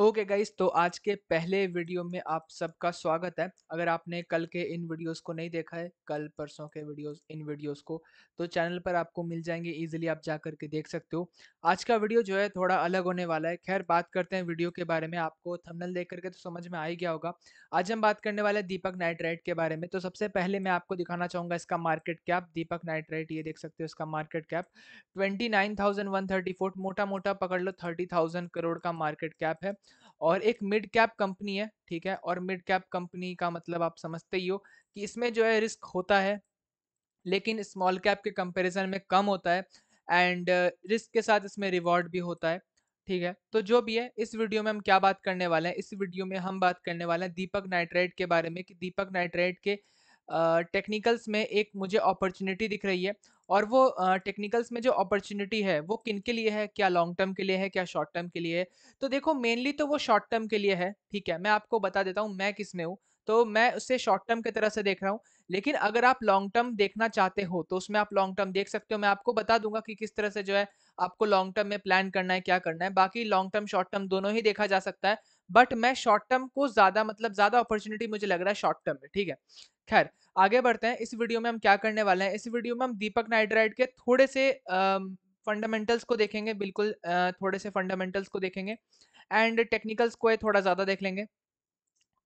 okay guys तो आज के पहले वीडियो में आप सबका स्वागत है अगर आपने कल के इन वीडियोस को नहीं देखा है कल परसों के वीडियोस इन वीडियोस को तो चैनल पर आपको मिल जाएंगे इजीली आप जा कर के देख सकते हो आज का वीडियो जो है थोड़ा अलग होने वाला है खैर बात करते हैं वीडियो के बारे में आपको थमनल देख करके तो समझ में आ ही गया होगा आज हम बात करने वाले हैं दीपक नाइट्राइट के बारे में तो सबसे पहले मैं आपको दिखाना चाहूँगा इसका मार्केट कैप दीपक नाइट्राइट ये देख सकते हो इसका मार्केट कैप ट्वेंटी मोटा मोटा पकड़ लो थर्टी करोड़ का मार्केट कैप है और एक मिड कैप कंपनी है ठीक है और मिड कैप कंपनी का मतलब आप समझते ही हो कि इसमें जो है रिस्क होता है लेकिन स्मॉल कैप के कंपैरिजन में कम होता है एंड रिस्क के साथ इसमें रिवॉर्ड भी होता है ठीक है तो जो भी है इस वीडियो में हम क्या बात करने वाले हैं इस वीडियो में हम बात करने वाले हैं दीपक नाइट्रेट के बारे में कि दीपक नाइट्रेट के टेक्निकल्स में एक मुझे अपॉर्चुनिटी दिख रही है और वो टेक्निकल्स में जो अपॉर्चुनिटी है वो किन के लिए है क्या लॉन्ग टर्म के लिए है क्या शॉर्ट टर्म के लिए है तो देखो मेनली तो वो शॉर्ट टर्म के लिए है ठीक है मैं आपको बता देता हूँ मैं किस में हूँ तो मैं उसे शॉर्ट टर्म की तरह से देख रहा हूँ लेकिन अगर आप लॉन्ग टर्म देखना चाहते हो तो उसमें आप लॉन्ग टर्म देख सकते हो मैं आपको बता दूंगा कि किस तरह से जो है आपको लॉन्ग टर्म में प्लान करना है क्या करना है बाकी लॉन्ग टर्म शॉर्ट टर्म दोनों ही देखा जा सकता है बट मैं शॉर्ट टर्म को ज़्यादा मतलब ज़्यादा अपॉर्चुनिटी मुझे लग रहा है शॉर्ट टर्म में ठीक है खैर आगे बढ़ते हैं इस वीडियो में हम क्या करने वाले हैं इस वीडियो में हम दीपक नाइड्राइड के थोड़े से फंडामेंटल्स को देखेंगे बिल्कुल थोड़े से फंडामेंटल्स को देखेंगे एंड टेक्निकल्स को थोड़ा ज़्यादा देख लेंगे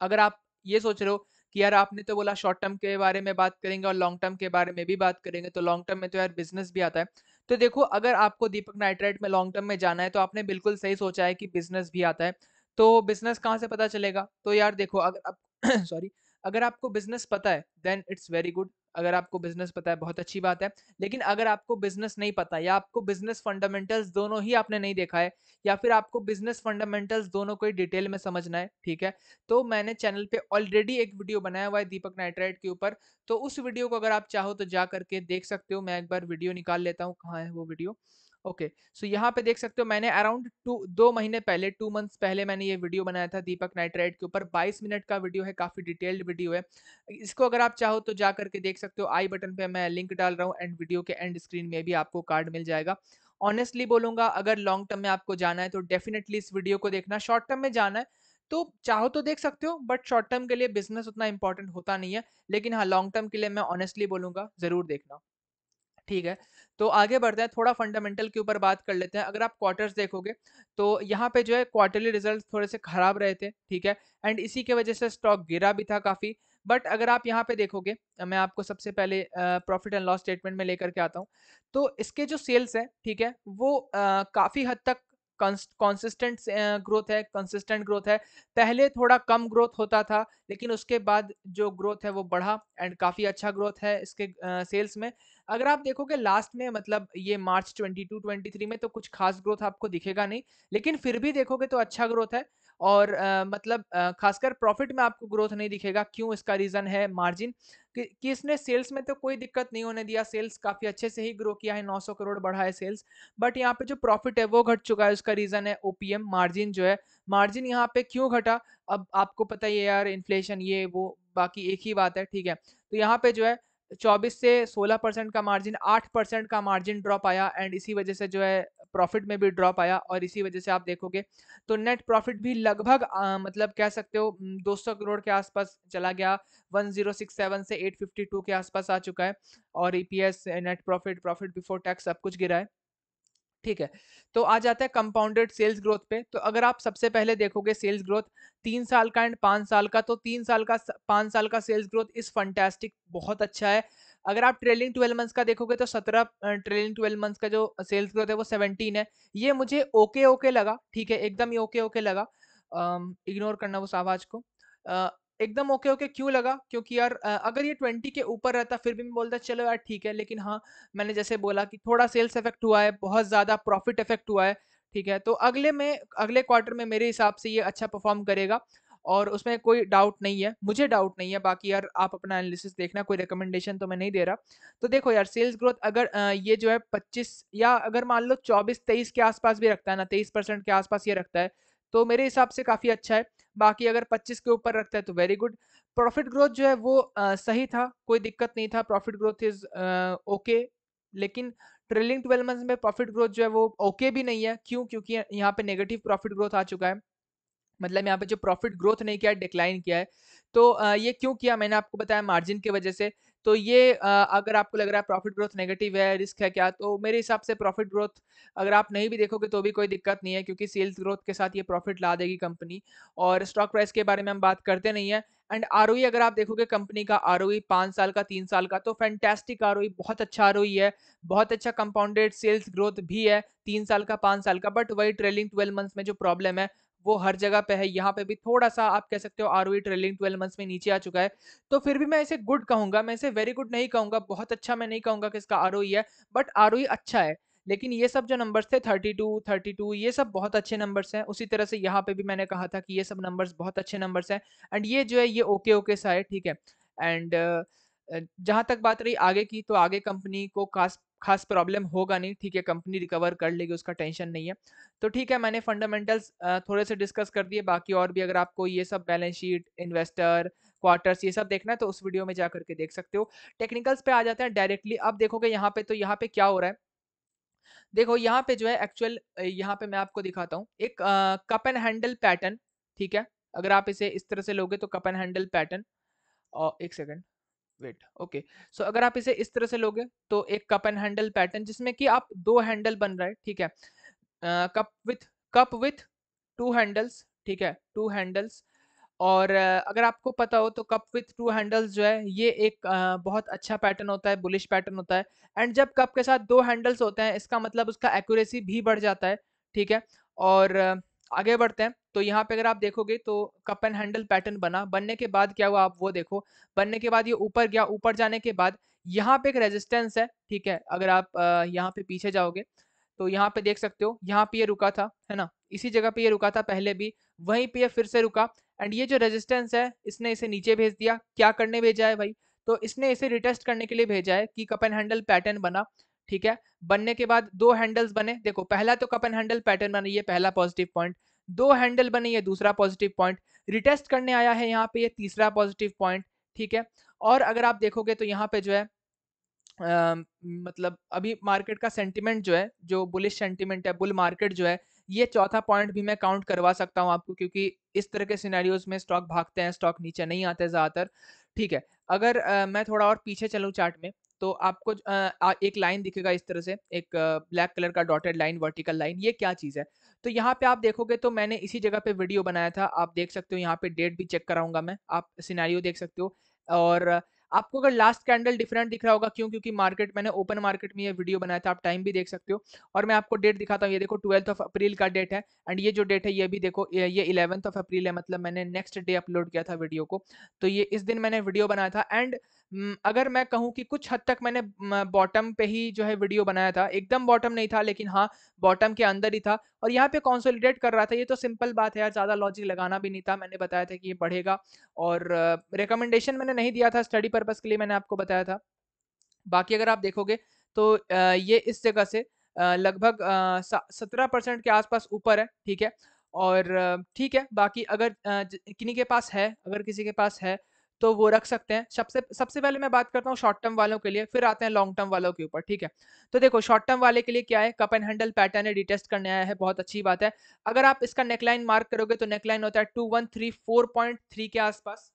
अगर आप ये सोच रहे हो कि यार आपने तो बोला शॉर्ट टर्म के बारे में बात करेंगे और लॉन्ग टर्म के बारे में भी बात करेंगे तो लॉन्ग टर्म में तो यार बिजनेस भी आता है तो देखो अगर आपको दीपक नाइट्राइट में लॉन्ग टर्म में जाना है तो आपने बिल्कुल सही सोचा है कि बिजनेस भी आता है तो बिजनेस कहाँ से पता चलेगा तो यार देखो अगर आप सॉरी अगर आपको बिजनेस पता है देन इट्स वेरी गुड अगर आपको बिजनेस पता है बहुत अच्छी बात है लेकिन अगर आपको बिजनेस नहीं पता या आपको बिजनेस फंडामेंटल्स दोनों ही आपने नहीं देखा है या फिर आपको बिजनेस फंडामेंटल्स दोनों को ही डिटेल में समझना है ठीक है तो मैंने चैनल पे ऑलरेडी एक वीडियो बनाया हुआ है दीपक नाइट्राइट के ऊपर तो उस वीडियो को अगर आप चाहो तो जा करके देख सकते हो मैं एक बार वीडियो निकाल लेता हूँ कहाँ है वो वीडियो ओके सो यहाँ पे देख सकते हो मैंने अराउंड टू दो महीने पहले टू मंथ्स पहले मैंने ये वीडियो बनाया था दीपक नाइट्राइड के ऊपर 22 मिनट का वीडियो है काफ़ी डिटेल्ड वीडियो है इसको अगर आप चाहो तो जा करके देख सकते हो आई बटन पे मैं लिंक डाल रहा हूँ एंड वीडियो के एंड स्क्रीन में भी आपको कार्ड मिल जाएगा ऑनेस्टली बोलूँगा अगर लॉन्ग टर्म में आपको जाना है तो डेफिनेटली इस वीडियो को देखना शॉर्ट टर्म में जाना है तो चाहो तो देख सकते हो बट शॉर्ट टर्म के लिए बिजनेस उतना इंपॉर्टेंट होता नहीं है लेकिन हाँ लॉन्ग टर्म के लिए मैं ऑनेस्टली बोलूँगा ज़रूर देखना ठीक है तो आगे बढ़ते हैं थोड़ा फंडामेंटल के ऊपर बात कर लेते हैं अगर आप क्वार्टर्स देखोगे तो यहाँ पे जो है क्वार्टरली रिजल्ट थोड़े से खराब रहे थे ठीक है एंड इसी के वजह से स्टॉक गिरा भी था काफ़ी बट अगर आप यहाँ पे देखोगे मैं आपको सबसे पहले प्रॉफिट एंड लॉस स्टेटमेंट में लेकर के आता हूँ तो इसके जो सेल्स हैं ठीक है वो काफ़ी हद तक कॉन्सिस्टेंट ग्रोथ है कंसिस्टेंट ग्रोथ है पहले थोड़ा कम ग्रोथ होता था लेकिन उसके बाद जो ग्रोथ है वो बढ़ा एंड काफ़ी अच्छा ग्रोथ है इसके सेल्स में अगर आप देखोगे लास्ट में मतलब ये मार्च 22 23 में तो कुछ खास ग्रोथ आपको दिखेगा नहीं लेकिन फिर भी देखोगे तो अच्छा ग्रोथ है और आ, मतलब खासकर प्रॉफिट में आपको ग्रोथ नहीं दिखेगा क्यों इसका रीज़न है मार्जिन कि, कि इसने सेल्स में तो कोई दिक्कत नहीं होने दिया सेल्स काफ़ी अच्छे से ही ग्रो किया है 900 करोड़ बढ़ा है सेल्स बट यहाँ पे जो प्रॉफिट है वो घट चुका है उसका रीज़न है ओपीएम मार्जिन जो है मार्जिन यहाँ पे क्यों घटा अब आपको पता ही है यार इन्फ्लेशन ये वो बाकी एक ही बात है ठीक है तो यहाँ पे जो है 24 से 16 परसेंट का मार्जिन 8 परसेंट का मार्जिन ड्रॉप आया एंड इसी वजह से जो है प्रॉफिट में भी ड्रॉप आया और इसी वजह से आप देखोगे तो नेट प्रॉफिट भी लगभग मतलब कह सकते हो 200 करोड़ के आसपास चला गया 1067 से 852 के आसपास आ चुका है और EPS net profit profit before tax सब कुछ गिरा है ठीक है तो आ जाता है कंपाउंडेड सेल्स ग्रोथ पे तो अगर आप सबसे पहले देखोगे सेल्स ग्रोथ तीन साल का एंड पाँच साल का तो तीन साल का पाँच साल का सेल्स ग्रोथ इस फंटेस्टिक बहुत अच्छा है अगर आप ट्रेलिंग ट्वेल्व मंथ्स का देखोगे तो सत्रह ट्रेलिंग ट्वेल्व मंथ्स का जो सेल्स ग्रोथ है वो सेवनटीन है ये मुझे ओके ओके लगा ठीक है एकदम ही ओके ओके लगा इग्नोर करना उस आवाज़ को एकदम ओके ओके क्यों लगा क्योंकि यार अगर ये ट्वेंटी के ऊपर रहता फिर भी मैं बोलता चलो यार ठीक है लेकिन हाँ मैंने जैसे बोला कि थोड़ा सेल्स इफेक्ट हुआ है बहुत ज़्यादा प्रॉफिट इफेक्ट हुआ है ठीक है तो अगले में अगले क्वार्टर में मेरे हिसाब से ये अच्छा परफॉर्म करेगा और उसमें कोई डाउट नहीं है मुझे डाउट नहीं है बाकी यार आप अपना एनालिसिस देखना कोई रिकमेंडेशन तो मैं नहीं दे रहा तो देखो यार सेल्स ग्रोथ अगर ये जो है 25 या अगर मान लो 24 23 के आसपास भी रखता है ना 23 परसेंट के आसपास ये रखता है तो मेरे हिसाब से काफ़ी अच्छा है बाकी अगर 25 के ऊपर रखता है तो वेरी गुड प्रॉफिट ग्रोथ जो है वो आ, सही था कोई दिक्कत नहीं था प्रॉफिट ग्रोथ इज ओके लेकिन ट्रेलिंग ट्वेल्व मंथ्स में प्रॉफिट ग्रोथ जो है वो ओके okay भी नहीं है क्यों क्योंकि यहाँ पे नेगेटिव प्रॉफिट ग्रोथ आ चुका है मतलब यहाँ पे जो प्रॉफिट ग्रोथ नहीं किया है डिक्लाइन किया है तो ये क्यों किया मैंने आपको बताया मार्जिन की वजह से तो ये अगर आपको लग रहा है प्रॉफिट ग्रोथ नेगेटिव है रिस्क है क्या तो मेरे हिसाब से प्रॉफिट ग्रोथ अगर आप नहीं भी देखोगे तो भी कोई दिक्कत नहीं है क्योंकि सेल्स ग्रोथ के साथ ये प्रॉफिट ला देगी कंपनी और स्टॉक प्राइस के बारे में हम बात करते नहीं है एंड आर अगर आप देखोगे कंपनी का आर ओ e पाँच साल का तीन साल का तो फैंटेस्टिक आर e, बहुत अच्छा आर e है बहुत अच्छा कंपाउंडेड सेल्स ग्रोथ भी है तीन साल का पाँच साल का बट वही ट्रेलिंग ट्वेल्व मंथ्स में जो प्रॉब्लम है वो हर जगह पे है यहाँ पे भी थोड़ा सा आप कह सकते हो आर ट्रेलिंग ट्वेल्व मंथ्स में नीचे आ चुका है तो फिर भी मैं इसे गुड कहूंगा मैं इसे वेरी गुड नहीं कहूंगा बहुत अच्छा मैं नहीं कहूंगा कि इसका आर है बट आर अच्छा है लेकिन ये सब जो नंबर्स थे 32, 32 ये सब बहुत अच्छे नंबर्स हैं उसी तरह से यहाँ पे भी मैंने कहा था कि ये सब नंबर्स बहुत अच्छे नंबर्स हैं एंड ये जो है ये ओके ओके सा है ठीक है एंड जहाँ तक बात रही आगे की तो आगे कंपनी को कास्ट खास प्रॉब्लम होगा नहीं ठीक है कंपनी रिकवर कर लेगी उसका टेंशन नहीं है तो ठीक है मैंने फंडामेंटल्स थोड़े से डिस्कस कर दिए बाकी और भी अगर आपको ये सब बैलेंस शीट इन्वेस्टर क्वार्टर्स ये सब देखना है तो उस वीडियो में जा करके देख सकते हो टेक्निकल्स पे आ जाते हैं डायरेक्टली अब देखोगे यहाँ पे तो यहाँ पे क्या हो रहा है देखो यहाँ पे जो है एक्चुअल यहाँ पे मैं आपको दिखाता हूँ एक कप एंड हैंडल पैटर्न ठीक है अगर आप इसे इस तरह से लोगे तो कप एंड हैंडल पैटर्न और एक सेकेंड वेट ओके सो अगर आप इसे इस तरह से लोगे तो एक कप एंड हैंडल पैटर्न जिसमें कि आप दो हैंडल बन रहे है ठीक है cup with cup with two handles ठीक है टू हैंडल्स और uh, अगर आपको पता हो तो कप विथ टू हैंडल्स जो है ये एक uh, बहुत अच्छा पैटर्न होता है बुलिश पैटर्न होता है एंड जब कप के साथ दो हैंडल्स होते हैं इसका मतलब उसका एक्यूरेसी भी बढ़ जाता है ठीक है और uh, आगे बढ़ते हैं तो यहाँ पे अगर आप देखोगे तो कप एंड हैंडल पैटर्न बना बनने के बाद क्या हुआ आप वो देखो बनने के बाद ये ऊपर गया ऊपर जाने के बाद यहाँ पे एक रेजिस्टेंस है ठीक है अगर आप यहाँ पे पीछे जाओगे तो यहाँ पे देख सकते हो यहाँ पे ये रुका था है ना इसी जगह पे ये रुका था पहले भी वहीं पे ये फिर से रुका एंड ये जो रेजिस्टेंस है इसने इसे नीचे भेज दिया क्या करने भेजा है भाई तो इसने इसे रिटेस्ट करने के लिए भेजा है कि कप एंड हैंडल पैटर्न बना ठीक है बनने के बाद दो हैंडल्स बने देखो पहला तो कप एंड हैंडल पैटर्न बना ये पहला पॉजिटिव पॉइंट दो हैंडल बने ये दूसरा पॉजिटिव पॉइंट रिटेस्ट करने आया है यहाँ पे ये तीसरा पॉजिटिव पॉइंट ठीक है और अगर आप देखोगे तो यहाँ पे जो है आ, मतलब अभी मार्केट का सेंटिमेंट जो है जो बुलिश सेंटिमेंट है बुल मार्केट जो है ये चौथा पॉइंट भी मैं काउंट करवा सकता हूँ आपको क्योंकि इस तरह के सिनेरियोज में स्टॉक भागते हैं स्टॉक नीचे नहीं आते ज़्यादातर ठीक है अगर आ, मैं थोड़ा और पीछे चलूँ चार्ट में तो आपको आ, एक लाइन दिखेगा इस तरह से एक ब्लैक कलर का डॉटेड लाइन वर्टिकल लाइन ये क्या चीज़ है तो यहाँ पे आप देखोगे तो मैंने इसी जगह पे वीडियो बनाया था आप देख सकते हो यहाँ पे डेट भी चेक कराऊंगा मैं आप सिनारियो देख सकते हो और आपको अगर लास्ट कैंडल डिफरेंट दिख रहा होगा क्यों क्योंकि मार्केट मैंने ओपन मार्केट में ये वीडियो बनाया था आप टाइम भी देख सकते हो और मैं आपको डेट दिखाता हूँ ये देखो ट्वेल्थ ऑफ अप्रैल का डेट है एंड ये जो डेट है ये भी देखो ये इलेवंथ ऑफ अप्रैल है मतलब मैंने नेक्स्ट डे अपलोड किया था वीडियो को तो ये इस दिन मैंने वीडियो बनाया था एंड अगर मैं कहूँ कि कुछ हद तक मैंने बॉटम पे ही जो है वीडियो बनाया था एकदम बॉटम नहीं था लेकिन हाँ बॉटम के अंदर ही था और यहाँ पे कॉन्सोलिडेट कर रहा था ये तो सिंपल बात है यार ज़्यादा लॉजिक लगाना भी नहीं था मैंने बताया था कि ये बढ़ेगा और रिकमेंडेशन मैंने नहीं दिया था स्टडी पर्पज़ के लिए मैंने आपको बताया था बाकी अगर आप देखोगे तो ये इस जगह से लगभग सत्रह परसेंट के आसपास ऊपर है ठीक है और ठीक है बाकी अगर किन्हीं के पास है अगर किसी के पास है तो वो रख सकते हैं सबसे सबसे पहले मैं बात करता हूँ शॉर्ट टर्म वालों के लिए फिर आते हैं लॉन्ग टर्म वालों के ऊपर ठीक है तो देखो शॉर्ट टर्म वाले के लिए क्या है कप एंड हैंडल पैटर्न है डिटेस्ट करने आया है बहुत अच्छी बात है अगर आप इसका नेकलाइन मार्क करोगे तो नेकलाइन होता है two one three four point three के आसपास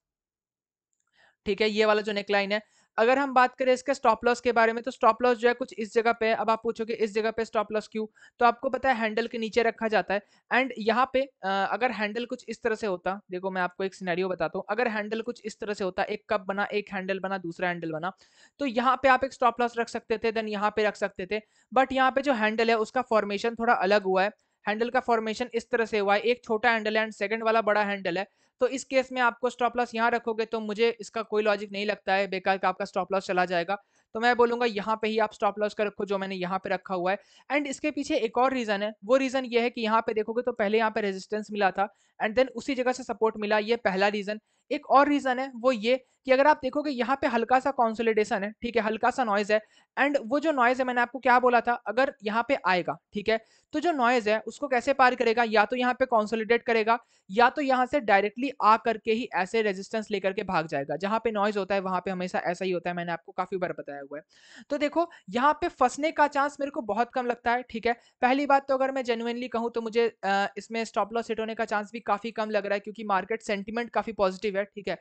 ठीक है ये वाला जो नेकलाइन है अगर हम बात करें इसके स्टॉप लॉस के बारे में तो स्टॉप लॉस जो है कुछ इस जगह पे है अब आप पूछोगे इस जगह पे स्टॉप लॉस क्यों तो आपको पता है हैंडल के नीचे रखा जाता है एंड यहाँ पे अगर हैंडल कुछ इस तरह से होता देखो मैं आपको एक सिनेरियो बताता हूँ अगर हैंडल कुछ इस तरह से होता एक कप बना एक हैंडल बना दूसरा हैंडल बना तो यहाँ पे आप एक स्टॉप लॉस रख सकते थे देन यहाँ पे रख सकते थे बट यहाँ पे जो हैंडल है उसका फॉर्मेशन थोड़ा अलग हुआ है हैंडल का फॉर्मेशन इस तरह से हुआ है एक छोटा हैंडल है एंड सेकंड वाला बड़ा हैंडल है तो इस केस में आपको स्टॉप लॉस यहाँ रखोगे तो मुझे इसका कोई लॉजिक नहीं लगता है बेकार का आपका स्टॉप लॉस चला जाएगा तो मैं बोलूंगा यहाँ पे ही आप स्टॉप लॉस का रखो जो मैंने यहाँ पे रखा हुआ है एंड इसके पीछे एक और रीजन है वो रीजन ये है कि यहाँ पे देखोगे तो पहले यहाँ पे रेजिस्टेंस मिला था एंड देन उसी जगह से सपोर्ट मिला ये पहला रीजन एक और रीज़न है वो ये कि अगर आप देखोगे यहाँ पे हल्का सा कॉन्सोलिडेशन है ठीक है हल्का सा नॉइज है एंड वो जो नॉइज है मैंने आपको क्या बोला था अगर यहाँ पे आएगा ठीक है तो जो नॉइज है उसको कैसे पार करेगा या तो यहाँ पे कॉन्सोलिडेट करेगा या तो यहाँ से डायरेक्टली आ करके ही ऐसे रेजिस्टेंस लेकर के भाग जाएगा जहां पे नॉइज होता है वहां पे हमेशा ऐसा ही होता है मैंने आपको काफी बार बताया हुआ है तो देखो यहाँ पे फंसने का चांस मेरे को बहुत कम लगता है ठीक है पहली बात तो अगर मैं जेनुअनली कहूँ तो मुझे इसमें स्टॉप लॉस हिट होने का चांस भी काफी कम लग रहा है क्योंकि मार्केट सेंटिमेंट काफी पॉजिटिव है ठीक है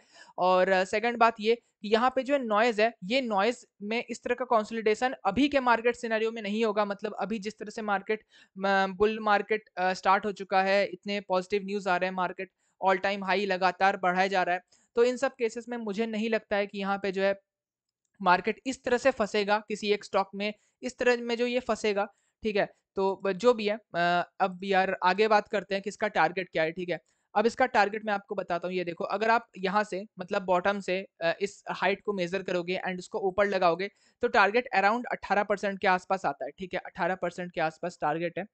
और सेकंड बात ये कि यहाँ पे जो है नॉइज है ये नॉइज में इस तरह का कॉन्सोलिडेशन अभी के मार्केट सिनेरियो में नहीं होगा मतलब अभी जिस तरह से मार्केट बुल मार्केट स्टार्ट हो चुका है इतने पॉजिटिव न्यूज़ आ रहे हैं मार्केट ऑल टाइम हाई लगातार बढ़ाया जा रहा है तो इन सब केसेस में मुझे नहीं लगता है कि यहाँ पे जो है मार्केट इस तरह से फंसेगा किसी एक स्टॉक में इस तरह में जो ये फंसेगा ठीक है तो जो भी है अब यार आगे बात करते हैं किसका टारगेट क्या है ठीक है अब इसका टारगेट मैं आपको बताता हूँ ये देखो अगर आप यहाँ से मतलब बॉटम से इस हाइट को मेजर करोगे एंड उसको ऊपर लगाओगे तो टारगेट अराउंड 18 परसेंट के आसपास आता है ठीक है 18 परसेंट के आसपास टारगेट है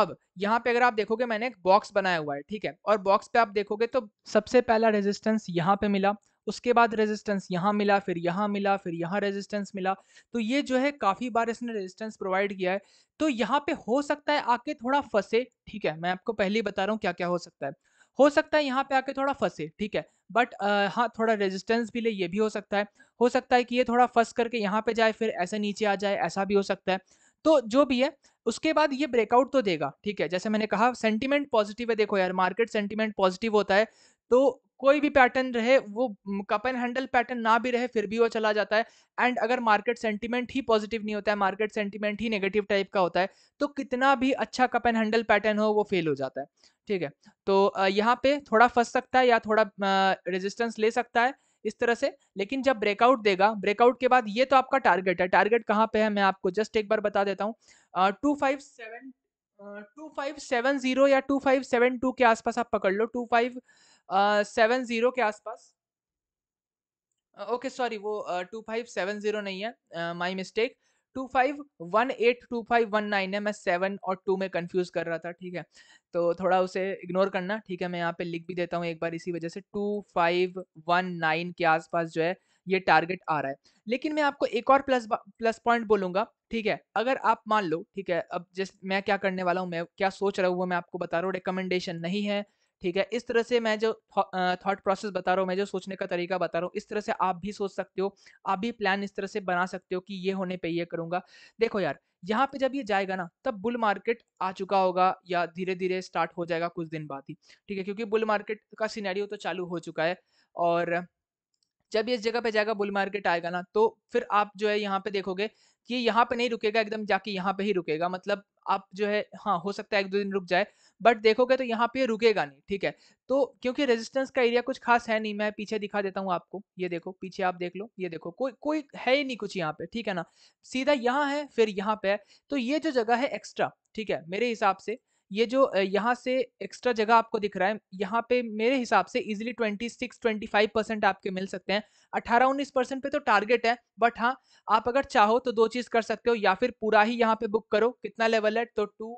अब यहाँ पे अगर आप देखोगे मैंने एक बॉक्स बनाया हुआ है ठीक है और बॉक्स पे आप देखोगे तो सबसे पहला रेजिस्टेंस यहाँ पे मिला उसके बाद रेजिस्टेंस यहाँ मिला फिर यहाँ मिला फिर यहाँ रेजिस्टेंस मिला तो ये जो है काफ़ी बार इसने रेजिस्टेंस प्रोवाइड किया है तो यहाँ पे हो सकता है आके थोड़ा फंसे ठीक है मैं आपको पहले ही बता रहा हूँ क्या क्या हो सकता है हो सकता है यहाँ पे आके थोड़ा फंसे ठीक है बट हाँ थोड़ा रेजिस्टेंस भी ले ये भी हो सकता है हो सकता है कि ये थोड़ा फंस करके यहाँ पे जाए फिर ऐसे नीचे आ जाए ऐसा भी हो सकता है तो जो भी है उसके बाद ये ब्रेकआउट तो देगा ठीक है जैसे मैंने कहा सेंटिमेंट पॉजिटिव है देखो यार मार्केट सेंटिमेंट पॉजिटिव होता है तो कोई भी पैटर्न रहे वो कप एंड हैंडल पैटर्न ना भी रहे फिर भी वो चला जाता है एंड अगर मार्केट सेंटीमेंट ही पॉजिटिव नहीं होता है मार्केट सेंटीमेंट ही नेगेटिव टाइप का होता है तो कितना भी अच्छा कप एंड हैंडल पैटर्न हो वो फेल हो जाता है ठीक है तो यहाँ पे थोड़ा फंस सकता है या थोड़ा रेजिस्टेंस ले सकता है इस तरह से लेकिन जब ब्रेकआउट देगा ब्रेकआउट के बाद ये तो आपका टारगेट है टारगेट कहाँ पे है मैं आपको जस्ट एक बार बता देता हूँ two five seven two five seven zero या टू फाइव सेवन टू के आसपास आप पकड़ लो टू फाइव सेवन जीरो के आसपास ओके सॉरी वो टू फाइव सेवन जीरो नहीं है my mistake two five one eight two five one nine है मैं सेवन और टू में कंफ्यूज कर रहा था ठीक है तो थोड़ा उसे इग्नोर करना ठीक है मैं यहाँ पे लिख भी देता हूँ एक बार इसी वजह से टू फाइव वन नाइन के आसपास जो है ये टारगेट आ रहा है लेकिन मैं आपको एक और प्लस प्लस पॉइंट बोलूंगा ठीक है अगर आप मान लो ठीक है अब जैसे मैं क्या करने वाला हूँ मैं क्या सोच रहा हूँ वो मैं आपको बता रहा हूँ रिकमेंडेशन नहीं है ठीक है इस तरह से मैं जो थॉट प्रोसेस बता रहा हूँ मैं जो सोचने का तरीका बता रहा हूँ इस तरह से आप भी सोच सकते हो आप भी प्लान इस तरह से बना सकते हो कि ये होने पे ये करूँगा देखो यार यहाँ पे जब ये जाएगा ना तब बुल मार्केट आ चुका होगा या धीरे धीरे स्टार्ट हो जाएगा कुछ दिन बाद ही ठीक है क्योंकि बुल मार्केट का सिनेरियो तो चालू हो चुका है और जब ये इस जगह पे जाएगा बुल मार्केट आएगा ना तो फिर आप जो है यहाँ पे देखोगे कि यहाँ पे नहीं रुकेगा एकदम जाके यहाँ पे ही रुकेगा मतलब आप जो है हाँ हो सकता है एक दो दिन रुक जाए बट देखोगे तो यहाँ पे रुकेगा नहीं ठीक है तो क्योंकि रेजिस्टेंस का एरिया कुछ खास है नहीं मैं पीछे दिखा देता हूँ आपको ये देखो पीछे आप देख लो ये देखो कोई कोई है ही नहीं कुछ यहाँ पे ठीक है ना सीधा यहाँ है फिर यहाँ पे है तो ये जो जगह है एक्स्ट्रा ठीक है मेरे हिसाब से ये जो यहाँ से एक्स्ट्रा जगह आपको दिख रहा है यहाँ पे मेरे हिसाब से इजिली 26 25 परसेंट आपके मिल सकते हैं 18 19 परसेंट पे तो टारगेट है बट हाँ आप अगर चाहो तो दो चीज़ कर सकते हो या फिर पूरा ही यहाँ पे बुक करो कितना लेवल है तो two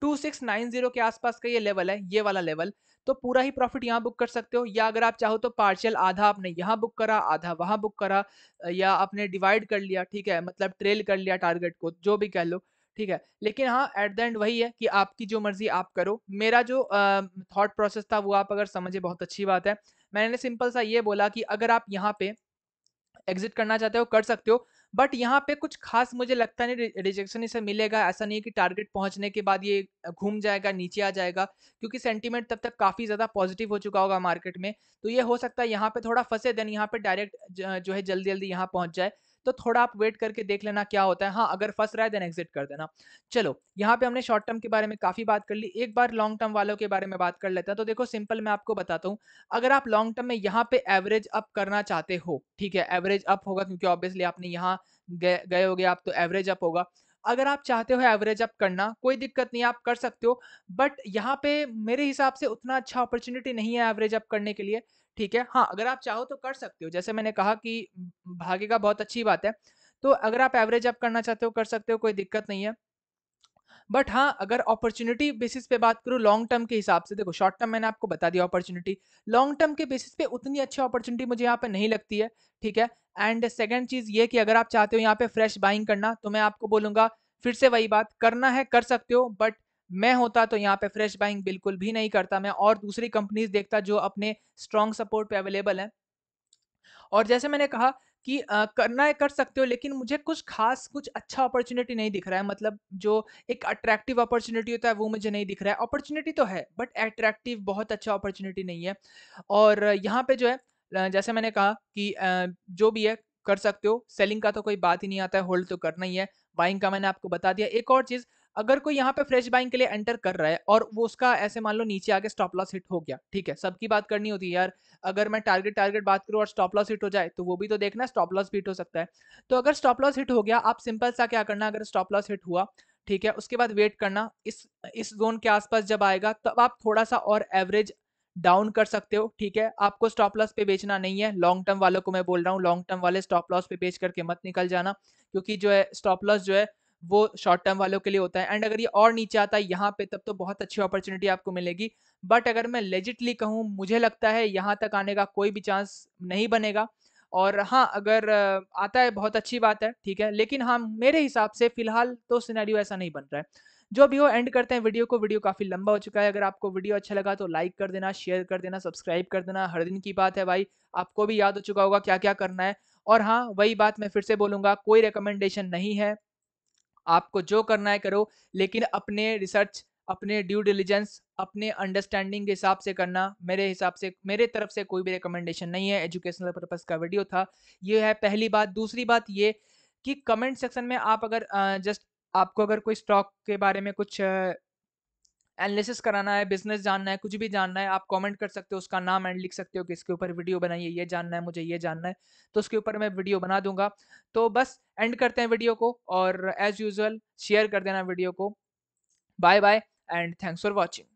two six nine zero के आसपास का ये लेवल है ये वाला लेवल तो पूरा ही प्रॉफिट यहाँ बुक कर सकते हो या अगर आप चाहो तो पार्शियल आधा आपने यहाँ बुक करा आधा वहाँ बुक करा या आपने डिवाइड कर लिया ठीक है मतलब ट्रेल कर लिया टारगेट को जो भी कह लो ठीक है लेकिन हाँ एट द एंड वही है कि आपकी जो मर्जी आप करो मेरा जो थॉट uh, प्रोसेस था वो आप अगर समझे बहुत अच्छी बात है मैंने सिंपल सा ये बोला कि अगर आप यहाँ पे एग्जिट करना चाहते हो कर सकते हो बट यहाँ पे कुछ खास मुझे लगता नहीं रिजेक्शन इसे मिलेगा ऐसा नहीं है कि टारगेट पहुँचने के बाद ये घूम जाएगा नीचे आ जाएगा क्योंकि सेंटीमेंट तब तक काफ़ी ज़्यादा पॉजिटिव हो चुका होगा मार्केट में तो ये हो सकता है यहाँ पे थोड़ा फंसे देन यहाँ पे डायरेक्ट जो है जल्दी जल्दी यहाँ पहुँच जाए तो थोड़ा आप वेट करके देख लेना क्या होता है हाँ अगर फंस रहा है देन एग्जिट कर देना चलो यहाँ पे हमने शॉर्ट टर्म के बारे में काफ़ी बात कर ली एक बार लॉन्ग टर्म वालों के बारे में बात कर लेते हैं तो देखो सिंपल मैं आपको बताता हूँ अगर आप लॉन्ग टर्म में यहाँ पे एवरेज अप करना चाहते हो ठीक है एवरेज अप होगा क्योंकि ऑब्वियसली आपने यहाँ गए हो आप तो एवरेज अप होगा अगर आप चाहते हो एवरेज अप करना कोई दिक्कत नहीं आप कर सकते हो बट यहाँ पे मेरे हिसाब से उतना अच्छा अपॉर्चुनिटी नहीं है एवरेज अप करने के लिए ठीक है हाँ अगर आप चाहो तो कर सकते हो जैसे मैंने कहा कि भागेगा बहुत अच्छी बात है तो अगर आप एवरेज अप करना चाहते हो कर सकते हो कोई दिक्कत नहीं है बट हाँ अगर अपॉर्चुनिटी बेसिस पे बात करूँ लॉन्ग टर्म के हिसाब से देखो शॉर्ट टर्म मैंने आपको बता दिया अपॉर्चुनिटी लॉन्ग टर्म के बेसिस पे उतनी अच्छी अपॉर्चुनिटी मुझे यहाँ पे नहीं लगती है ठीक है एंड सेकेंड चीज़ ये कि अगर आप चाहते हो यहाँ पे फ्रेश बाइंग करना तो मैं आपको बोलूँगा फिर से वही बात करना है कर सकते हो बट मैं होता तो यहाँ पे फ्रेश बाइंग बिल्कुल भी नहीं करता मैं और दूसरी कंपनीज देखता जो अपने स्ट्रॉन्ग सपोर्ट पे अवेलेबल हैं और जैसे मैंने कहा कि आ, करना है कर सकते हो लेकिन मुझे कुछ खास कुछ अच्छा अपॉर्चुनिटी नहीं दिख रहा है मतलब जो एक अट्रैक्टिव अपॉर्चुनिटी होता है वो मुझे नहीं दिख रहा है अपॉर्चुनिटी तो है बट अट्रैक्टिव बहुत अच्छा अपॉर्चुनिटी नहीं है और यहाँ पे जो है जैसे मैंने कहा कि आ, जो भी है कर सकते हो सेलिंग का तो कोई बात ही नहीं आता है होल्ड तो करना ही है बाइंग का मैंने आपको बता दिया एक और चीज़ अगर कोई यहाँ पे फ्रेश बाइंग के लिए एंटर कर रहा है और वो उसका ऐसे मान लो नीचे आगे स्टॉप लॉस हिट हो गया ठीक है सबकी बात करनी होती है यार अगर मैं टारगेट टारगेट बात करूँ और स्टॉप लॉस हिट हो जाए तो वो भी तो देखना स्टॉप लॉस हिट हो सकता है तो अगर स्टॉप लॉस हिट हो गया आप सिंपल सा क्या करना अगर स्टॉप लॉस हिट हुआ ठीक है उसके बाद वेट करना इस इस जोन के आसपास जब आएगा तब आप थोड़ा सा और एवरेज डाउन कर सकते हो ठीक है आपको स्टॉप लॉस पे बेचना नहीं है लॉन्ग टर्म वालों को मैं बोल रहा हूँ लॉन्ग टर्म वाले स्टॉप लॉस पे बेच करके मत निकल जाना क्योंकि जो है स्टॉप लॉस जो है वो शॉर्ट टर्म वालों के लिए होता है एंड अगर ये और नीचे आता है यहाँ पे तब तो बहुत अच्छी अपॉर्चुनिटी आपको मिलेगी बट अगर मैं लेजिटली कहूँ मुझे लगता है यहाँ तक आने का कोई भी चांस नहीं बनेगा और हाँ अगर आता है बहुत अच्छी बात है ठीक है लेकिन हाँ मेरे हिसाब से फिलहाल तो सिनेरियो ऐसा नहीं बन रहा है जो भी हो एंड करते हैं वीडियो को वीडियो काफ़ी लंबा हो चुका है अगर आपको वीडियो अच्छा लगा तो लाइक कर देना शेयर कर देना सब्सक्राइब कर देना हर दिन की बात है भाई आपको भी याद हो चुका होगा क्या क्या करना है और हाँ वही बात मैं फिर से बोलूँगा कोई रिकमेंडेशन नहीं है आपको जो करना है करो लेकिन अपने रिसर्च अपने ड्यू डिलीजेंस अपने अंडरस्टैंडिंग के हिसाब से करना मेरे हिसाब से मेरे तरफ से कोई भी रिकमेंडेशन नहीं है एजुकेशनल पर्पस का वीडियो था ये है पहली बात दूसरी बात ये कि कमेंट सेक्शन में आप अगर जस्ट आपको अगर कोई स्टॉक के बारे में कुछ एनालिसिस कराना है बिजनेस जानना है कुछ भी जानना है आप कमेंट कर सकते हो उसका नाम एंड लिख सकते हो कि इसके ऊपर वीडियो बनाइए ये जानना है मुझे ये जानना है तो उसके ऊपर मैं वीडियो बना दूंगा तो बस एंड करते हैं वीडियो को और एज यूजल शेयर कर देना वीडियो को bye bye and thanks for watching